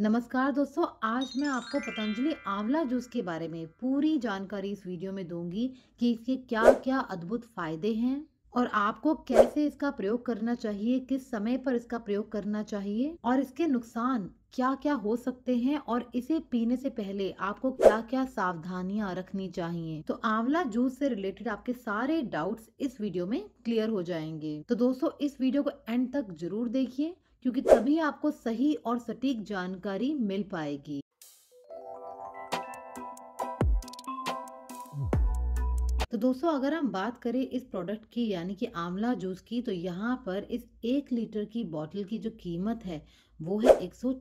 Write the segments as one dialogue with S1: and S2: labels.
S1: नमस्कार दोस्तों आज मैं आपको पतंजलि आंवला जूस के बारे में पूरी जानकारी इस वीडियो में दूंगी कि इसके क्या क्या अद्भुत फायदे हैं और आपको कैसे इसका प्रयोग करना चाहिए किस समय पर इसका प्रयोग करना चाहिए और इसके नुकसान क्या क्या हो सकते हैं और इसे पीने से पहले आपको क्या क्या सावधानियां रखनी चाहिए तो आंवला जूस से रिलेटेड आपके सारे डाउट्स इस वीडियो में क्लियर हो जाएंगे तो दोस्तों इस वीडियो को एंड तक जरूर देखिए क्योंकि तभी आपको सही और सटीक जानकारी मिल पाएगी तो दोस्तों अगर हम बात करें इस प्रोडक्ट की यानी कि आंवला जूस की तो यहाँ पर इस एक लीटर की बॉटल की जो कीमत है वो है एक सौ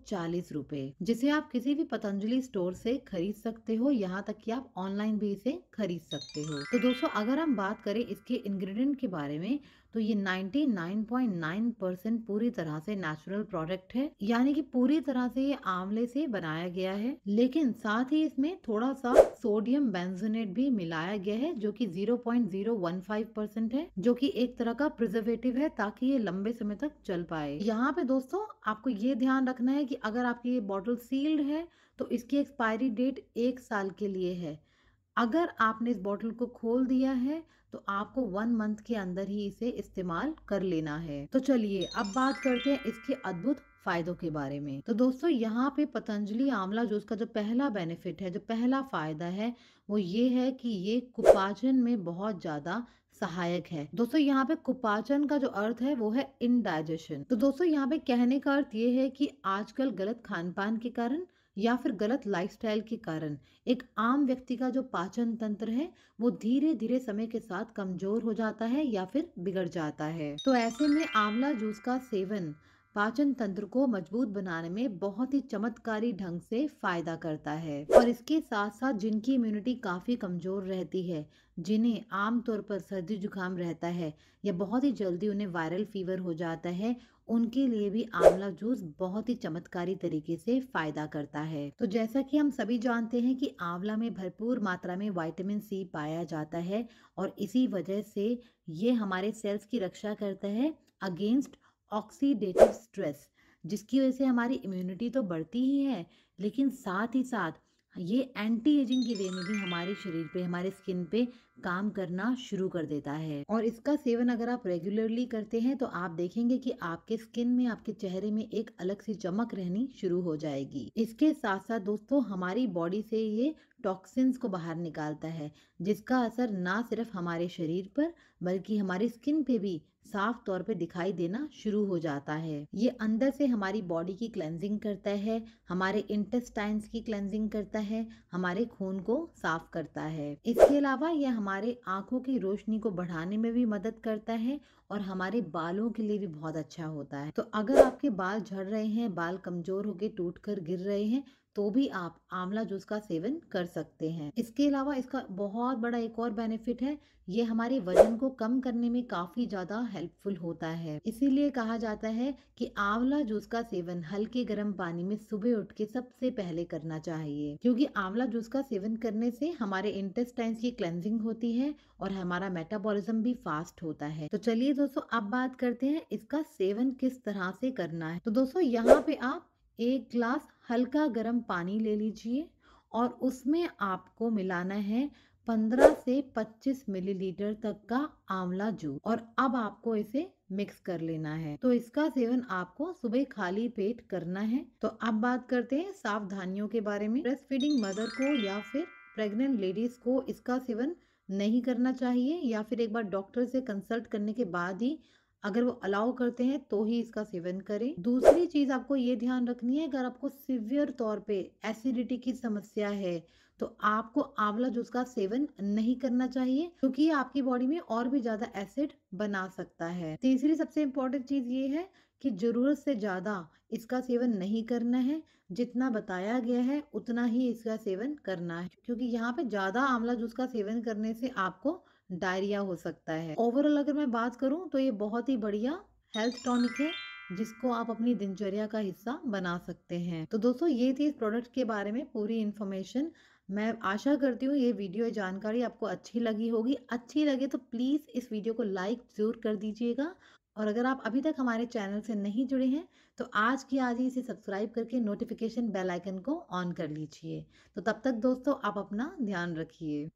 S1: जिसे आप किसी भी पतंजलि स्टोर से खरीद सकते हो यहाँ तक कि आप ऑनलाइन भी इसे खरीद सकते हो तो दोस्तों अगर हम बात करें इसके इंग्रेडिएंट के बारे में तो ये 99.9 परसेंट पूरी तरह से नेचुरल प्रोडक्ट है यानी कि पूरी तरह से ये आंवले से बनाया गया है लेकिन साथ ही इसमें थोड़ा सा सोडियम बेंजोनेट भी मिलाया गया है जो कि 0.015 परसेंट है जो कि एक तरह का प्रिजर्वेटिव है ताकि ये लंबे समय तक चल पाए यहाँ पे दोस्तों आपको ये ये ध्यान रखना है कि अगर आपकी ये बॉटल सील्ड है तो इसकी एक्सपायरी डेट एक साल के लिए है अगर आपने इस बॉटल को खोल दिया है तो आपको वन मंथ के अंदर ही इसे इस्तेमाल कर लेना है तो चलिए अब बात करते हैं इसके अद्भुत फायदों के बारे में तो दोस्तों यहाँ पे पतंजलि आंवला जूस का जो पहला बेनिफिट है जो पहला फायदा है वो ये है कि ये कुपाचन में बहुत ज्यादा सहायक है दोस्तों यहाँ पे कुपाचन का जो अर्थ है वो है इनडाइजेशन तो दोस्तों यहाँ पे कहने का अर्थ ये है कि आजकल गलत खान पान के कारण या फिर गलत लाइफस्टाइल के कारण एक आम व्यक्ति का जो पाचन तंत्र है वो धीरे धीरे समय के साथ कमजोर हो जाता है या फिर बिगड़ जाता है तो ऐसे में आंवला जूस का सेवन पाचन तंत्र को मजबूत बनाने में बहुत ही चमत्कारी ढंग से फायदा करता है और इसके साथ साथ जिनकी इम्यूनिटी काफ़ी कमज़ोर रहती है जिन्हें आमतौर पर सर्दी जुकाम रहता है या बहुत ही जल्दी उन्हें वायरल फीवर हो जाता है उनके लिए भी आंवला जूस बहुत ही चमत्कारी तरीके से फायदा करता है तो जैसा कि हम सभी जानते हैं कि आंवला में भरपूर मात्रा में विटामिन सी पाया जाता है और इसी वजह से ये हमारे सेल्स की रक्षा करता है अगेंस्ट ऑक्सीडेटिव स्ट्रेस जिसकी वजह से हमारी इम्यूनिटी तो बढ़ती ही है लेकिन साथ ही साथ ये एंटी एजिंग के वे में भी हमारे शरीर पे हमारे स्किन पे काम करना शुरू कर देता है और इसका सेवन अगर आप रेगुलरली करते हैं तो आप देखेंगे कि आपके स्किन में आपके चेहरे में एक अलग सी चमक रहनी शुरू हो जाएगी इसके साथ साथ दोस्तों हमारी बॉडी से ये टॉक्सिन्स को बाहर निकालता है जिसका असर ना सिर्फ हमारे शरीर पर बल्कि हमारी स्किन पे भी साफ तौर पे दिखाई देना शुरू हो जाता है ये अंदर से हमारी बॉडी की क्लेंजिंग करता है हमारे इंटेस्टाइन्स की क्लेंजिंग करता है हमारे खून को साफ करता है इसके अलावा यह हमारे आंखों की रोशनी को बढ़ाने में भी मदद करता है और हमारे बालों के लिए भी बहुत अच्छा होता है तो अगर आपके बाल झड़ रहे हैं बाल कमजोर होके टूट कर गिर रहे हैं तो भी आप आंवला जूस का सेवन कर सकते हैं इसके अलावा इसका बहुत बड़ा एक और बेनिफिट है ये हमारे वजन को कम करने में काफ़ी ज़्यादा हेल्पफुल होता है इसीलिए कहा जाता है कि आंवला जूस का सेवन हल्के गर्म पानी में सुबह उठ के सबसे पहले करना चाहिए क्योंकि आंवला जूस का सेवन करने से हमारे इंटेस्टाइन्स की क्लेंजिंग होती है और हमारा मेटाबॉलिज्म भी फास्ट होता है तो चलिए दोस्तों अब बात करते हैं इसका सेवन किस तरह से करना है तो दोस्तों यहाँ पे आप एक ग्लास हल्का गर्म पानी ले लीजिए और उसमें आपको मिलाना है 15 से 25 मिलीलीटर तक का आंवला जूस और अब आपको इसे मिक्स कर लेना है तो इसका सेवन आपको सुबह खाली पेट करना है तो अब बात करते हैं सावधानियों के बारे में ब्रेस्ट फीडिंग मदर को या फिर प्रेग्नेंट लेडीज को इसका सेवन नहीं करना चाहिए या फिर एक बार डॉक्टर से कंसल्ट करने के बाद ही अगर वो अलाउ करते हैं तो ही इसका सेवन करें दूसरी चीज़ आपको ये ध्यान रखनी है अगर आपको सिवियर तौर पे एसिडिटी की समस्या है तो आपको आंवला जूस का सेवन नहीं करना चाहिए क्योंकि ये आपकी बॉडी में और भी ज़्यादा एसिड बना सकता है तीसरी सबसे इम्पोर्टेंट चीज़ ये है कि ज़रूरत से ज़्यादा इसका सेवन नहीं करना है जितना बताया गया है उतना ही इसका सेवन करना है क्योंकि यहाँ पे ज़्यादा आंवला जूस का सेवन करने से आपको डायरिया हो सकता है ओवरऑल अगर मैं बात करूँ तो ये बहुत ही बढ़िया हेल्थ टॉनिक है जिसको आप अपनी दिनचर्या का हिस्सा बना सकते हैं तो दोस्तों ये थी इस प्रोडक्ट के बारे में पूरी इन्फॉर्मेशन मैं आशा करती हूँ ये वीडियो जानकारी आपको अच्छी लगी होगी अच्छी लगे तो प्लीज़ इस वीडियो को लाइक ज़रूर कर दीजिएगा और अगर आप अभी तक हमारे चैनल से नहीं जुड़े हैं तो आज की आज ही इसे सब्सक्राइब करके नोटिफिकेशन बेल आइकन को ऑन कर लीजिए तो तब तक दोस्तों आप अपना ध्यान रखिए